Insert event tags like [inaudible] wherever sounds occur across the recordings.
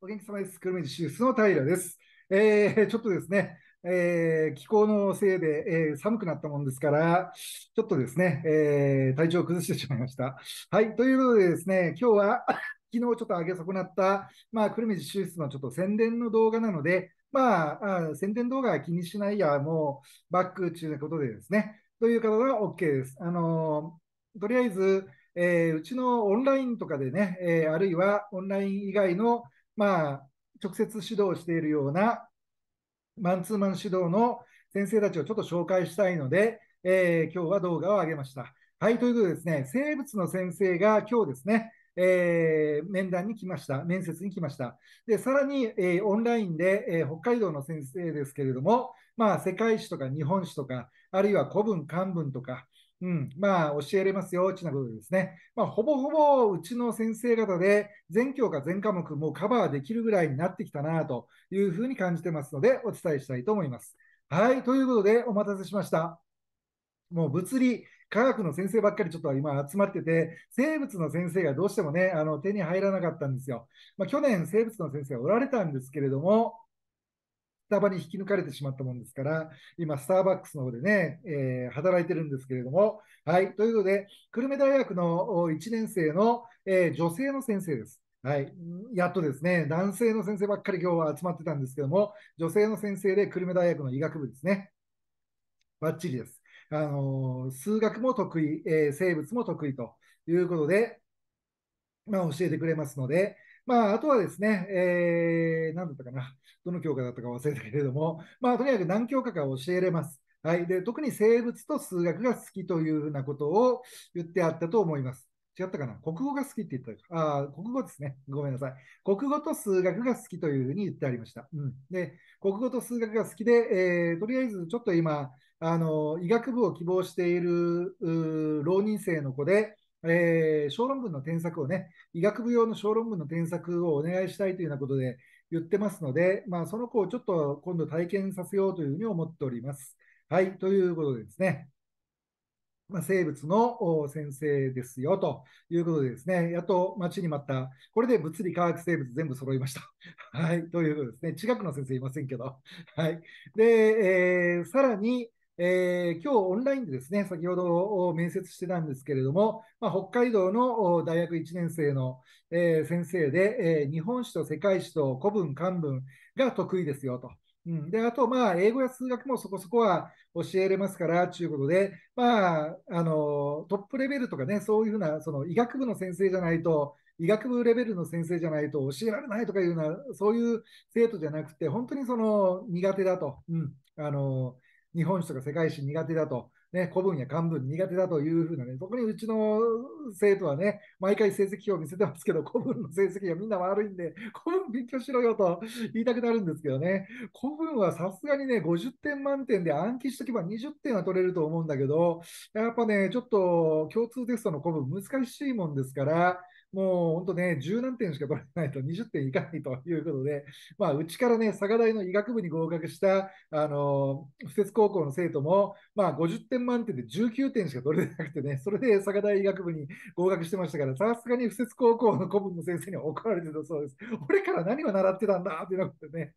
お元気様です。久留米市手術の平です。えー、ちょっとですね、えー、気候のせいで、えー、寒くなったもんですから、ちょっとですね、えー、体調を崩してしまいました。はい、ということでですね、今日は [coughs] 昨日ちょっと上げ損なった、まあ、久留米市手術のちょっと宣伝の動画なので、まあ、あ宣伝動画は気にしないや、もうバック中いうことでですね、という方は OK です。あのー、とりあえず、えー、うちのオンラインとかでね、えー、あるいはオンライン以外のまあ、直接指導しているようなマンツーマン指導の先生たちをちょっと紹介したいので、えー、今日は動画を上げました。はい、ということでですね、生物の先生が今日ですね、えー、面談に来ました、面接に来ました。で、さらに、えー、オンラインで、えー、北海道の先生ですけれども、まあ、世界史とか日本史とか、あるいは古文、漢文とか、うん、まあ、教えれますよ、ちなことですね。まあ、ほぼほぼ、うちの先生方で、全教科、全科目、もうカバーできるぐらいになってきたな、というふうに感じてますので、お伝えしたいと思います。はい、ということで、お待たせしました。もう物理、科学の先生ばっかりちょっと今集まってて、生物の先生がどうしてもね、あの手に入らなかったんですよ。まあ、去年、生物の先生おられたんですけれども、タバに引き抜かれてしまったもんですから、今、スターバックスの方でね、えー、働いてるんですけれども、はい、ということで、久留米大学の1年生の、えー、女性の先生です。はい、やっとですね、男性の先生ばっかり今日は集まってたんですけども、女性の先生で久留米大学の医学部ですね。バッチリです。あのー、数学も得意、えー、生物も得意ということで、まあ、教えてくれますので、まあ、あとはですね、えー、何だったかな、どの教科だったか忘れたけれども、まあ、とにかく何教科か教えれます。はい、で特に生物と数学が好きというふうなことを言ってあったと思います。違ったかな国語が好きって言ったか。あ国語ですね。ごめんなさい。国語と数学が好きというふうに言ってありました。うん、で、国語と数学が好きで、えー、とりあえずちょっと今、あの医学部を希望している浪人生の子で、えー、小論文の添削をね、医学部用の小論文の添削をお願いしたいというようなことで言ってますので、まあ、その子をちょっと今度体験させようというふうに思っております。はい、ということでですね。まあ、生物の先生ですよということでですね、やっと待ちに待った、これで物理、科学、生物全部揃いました。[laughs] はい、ということですね、近くの先生いませんけど、はい。で、えー、さらに、えー、今日オンラインでですね、先ほど面接してたんですけれども、まあ、北海道の大学1年生の、えー、先生で、えー、日本史と世界史と古文、漢文が得意ですよと。うん、であと、まあ、英語や数学もそこそこは教えれますからということで、まあ、あのトップレベルとかね、そういうふうなその医学部の先生じゃないと、医学部レベルの先生じゃないと教えられないとかいうような、そういう生徒じゃなくて、本当にその苦手だと、うん、あの日本史とか世界史苦手だと、ね、古文や漢文苦手だというふうなね、特にうちの生徒はね、毎回成績表を見せてますけど、古文の成績がみんな悪いんで、古文勉強しろよと言いたくなるんですけどね、古文はさすがにね、50点満点で暗記しとけば20点は取れると思うんだけど、やっぱね、ちょっと共通テストの古文難しいもんですから、もう本当ね、十何点しか取れないと20点いかないということで、まあ、うちからね、佐賀大の医学部に合格した、あの、不設高校の生徒も、まあ、50点満点で19点しか取れなくてね、それで佐賀大医学部に合格してましたから、さすがに不設高校の古文の先生に怒られてたそうです。俺から何を習ってたんだってなってね、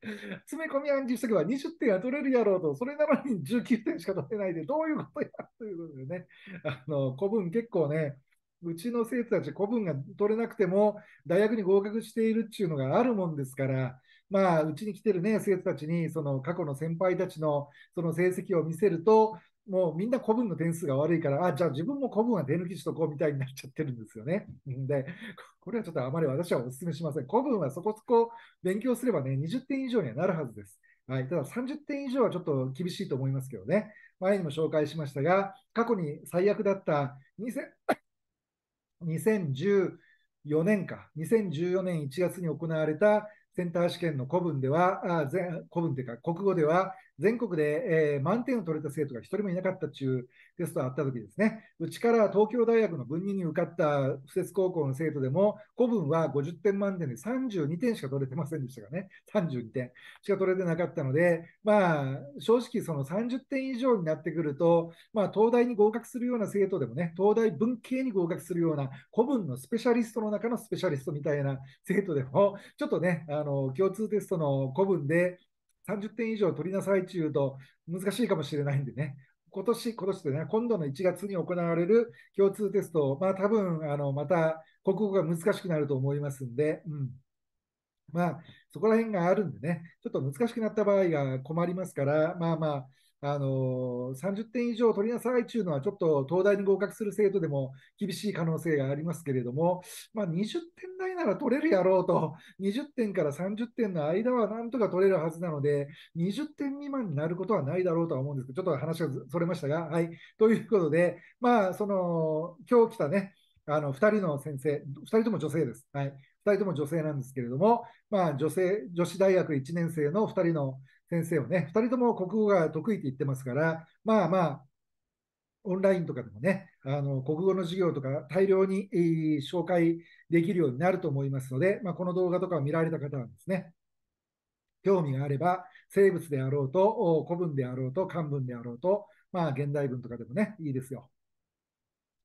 詰め込み暗示しとけば20点は取れるやろうと、それなのに19点しか取れないで、どういうことやということでね、あの、古文結構ね、うちの生徒たち、古文が取れなくても、大学に合格しているっていうのがあるもんですから、まあ、うちに来てるね、生徒たちに、その過去の先輩たちのその成績を見せると、もうみんな古文の点数が悪いから、あ、じゃあ自分も古文は手抜きしとこうみたいになっちゃってるんですよね。[laughs] で、これはちょっとあまり私はお勧めしません。古文はそこそこ勉強すればね、20点以上にはなるはずです。はい、ただ30点以上はちょっと厳しいと思いますけどね。前にも紹介しましたが、過去に最悪だった2014年か、2014年1月に行われたセンター試験の古文では、あ古文というか、国語では、全国で、えー、満点を取れた生徒が1人もいなかった中テストがあった時ですね、うちから東京大学の文任に受かった布設高校の生徒でも、古文は50点満点で32点しか取れてませんでしたからね、32点しか取れてなかったので、まあ、正直その30点以上になってくると、まあ、東大に合格するような生徒でもね、東大文系に合格するような古文のスペシャリストの中のスペシャリストみたいな生徒でも、ちょっとね、あの共通テストの古文で30点以上取りなさいというと難しいかもしれないんでね、今年、今年でね、今度の1月に行われる共通テスト、まあ多分あのまた国語が難しくなると思いますんで、うん、まあそこら辺があるんでね、ちょっと難しくなった場合が困りますから、まあまあ、あの30点以上取りなさいというのは、ちょっと東大に合格する生徒でも厳しい可能性がありますけれども、まあ、20点台なら取れるやろうと、20点から30点の間はなんとか取れるはずなので、20点未満になることはないだろうとは思うんですけど、ちょっと話がそれましたが、はい。ということで、まあ、その、今日来たね、あの2人の先生、2人とも女性です。はい、2人とも女性なんですけれども、まあ、女性女子大学1年生の2人の先生をね、2人とも国語が得意って言ってますから、まあまあ、オンラインとかでもね、あの国語の授業とか大量に、えー、紹介できるようになると思いますので、まあ、この動画とかを見られた方はですね、興味があれば、生物であろうと、古文であろうと、漢文であろうと、まあ、現代文とかでもね、いいですよ。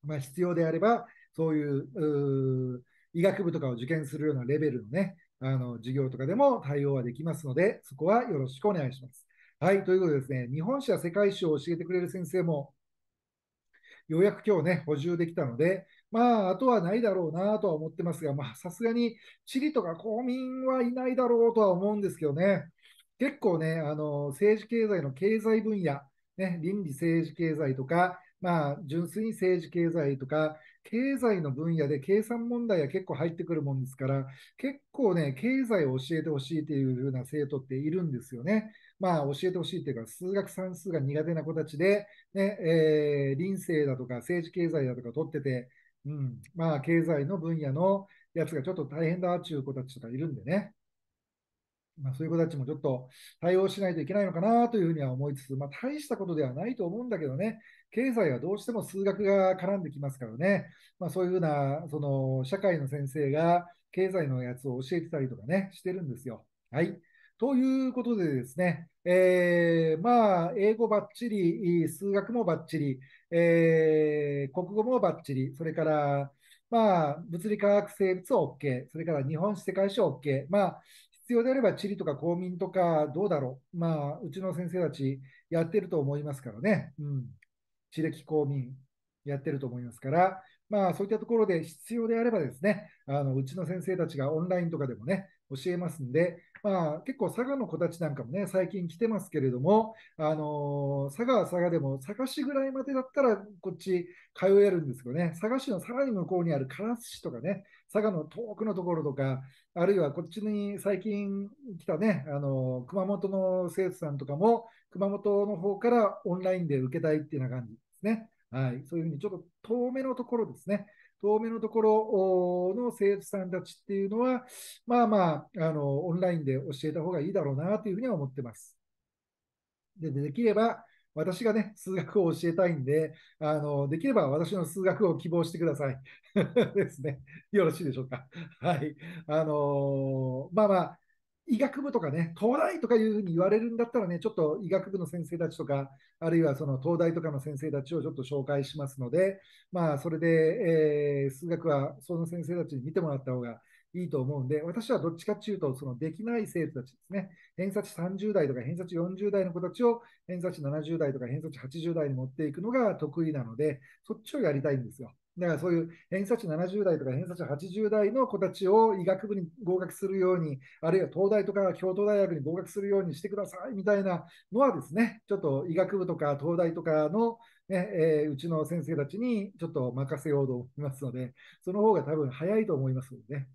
まあ、必要であれば、そういう医学部とかを受験するようなレベルのね、あの授業とかでも対応はできますので、そこはよろしくお願いします。はい、ということでですね、日本史や世界史を教えてくれる先生も、ようやく今日ね、補充できたので、まあ、あとはないだろうなとは思ってますが、まあ、さすがに地理とか公民はいないだろうとは思うんですけどね、結構ね、あの政治経済の経済分野、ね、倫理政治経済とか、まあ、純粋に政治経済とか、経済の分野で計算問題は結構入ってくるもんですから、結構ね、経済を教えてほしいというような生徒っているんですよね。まあ、教えてほしいというか、数学算数が苦手な子たちで、ね、えー、臨生だとか政治経済だとか取ってて、うん、まあ、経済の分野のやつがちょっと大変だっていう子たちとかいるんでね。まあ、そういう子たちもちょっと対応しないといけないのかなというふうには思いつつ、まあ、大したことではないと思うんだけどね、経済はどうしても数学が絡んできますからね、まあ、そういうふうなその社会の先生が経済のやつを教えてたりとかね、してるんですよ。はい。ということでですね、えー、まあ、英語ばっちり、数学もばっちり、えー、国語もばっちり、それから、まあ、物理科学生物 OK、それから日本史世界史 OK、まあ、必要であれば地理とか公民とかどうだろう。まあ、うちの先生たちやってると思いますからね。うん。地歴公民やってると思いますから、まあ、そういったところで必要であればですね、あのうちの先生たちがオンラインとかでもね、教えますんで、まあ、結構佐賀の子たちなんかもね、最近来てますけれども、あのー、佐賀は佐賀でも、佐賀市ぐらいまでだったら、こっち通えるんですけどね、佐賀市のさらに向こうにある唐津市とかね、佐賀の遠くのところとか、あるいはこっちに最近来たね、あのー、熊本の生徒さんとかも、熊本の方からオンラインで受けたいっていうような感じですね。はい、そういうふうにちょっと遠めのところですね。遠目のところの生徒さんたちっていうのは、まあまあ、あの、オンラインで教えた方がいいだろうなというふうには思ってます。で、できれば、私がね、数学を教えたいんで、あの、できれば私の数学を希望してください。[laughs] ですね。よろしいでしょうか。はい。あのー、まあまあ、医学部とかね、東大とかいうふうに言われるんだったらね、ちょっと医学部の先生たちとか、あるいはその東大とかの先生たちをちょっと紹介しますので、まあ、それで、えー、数学はその先生たちに見てもらった方がいいと思うんで、私はどっちかっていうと、そのできない生徒たちですね、偏差値30代とか偏差値40代の子たちを偏差値70代とか偏差値80代に持っていくのが得意なので、そっちをやりたいんですよ。だからそういう偏差値70代とか偏差値80代の子たちを医学部に合格するように、あるいは東大とか京都大学に合格するようにしてくださいみたいなのはですね、ちょっと医学部とか東大とかの、ねえー、うちの先生たちにちょっと任せようと思いますので、その方が多分早いと思いますので、ね、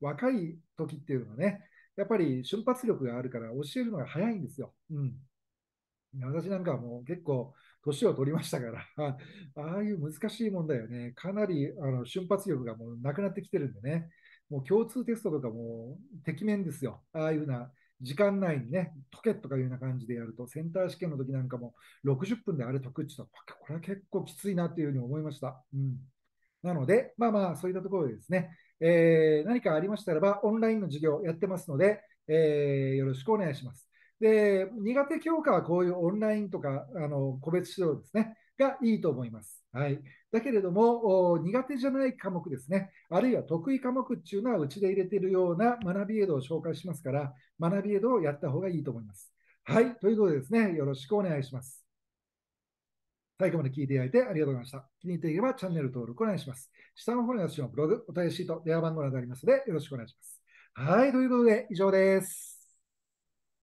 若い時っていうのはね、やっぱり瞬発力があるから教えるのが早いんですよ。うん私なんかはもう結構年を取りましたから [laughs] ああいう難しい問題よね、かなりあの瞬発力がもうなくなってきてるんでね、もう共通テストとかもう、てきめんですよ、ああいうふうな時間内にね、解けとかいうような感じでやると、センター試験の時なんかも60分であれ解くって言ったら、これは結構きついなというふうに思いました。うん、なので、まあまあ、そういったところでですね、えー、何かありましたらば、オンラインの授業やってますので、えー、よろしくお願いします。で、苦手教科はこういうオンラインとか、あの、個別指導ですね、がいいと思います。はい。だけれども、苦手じゃない科目ですね、あるいは得意科目っていうのはうちで入れているような学びエイドを紹介しますから、学びエイドをやった方がいいと思います。はい。ということでですね、よろしくお願いします。最後まで聞いていただいてありがとうございました。気に入っていればチャンネル登録お願いします。下の方に私のブログ、お便りシート、電話番号などありますので、よろしくお願いします。はい。ということで、以上です。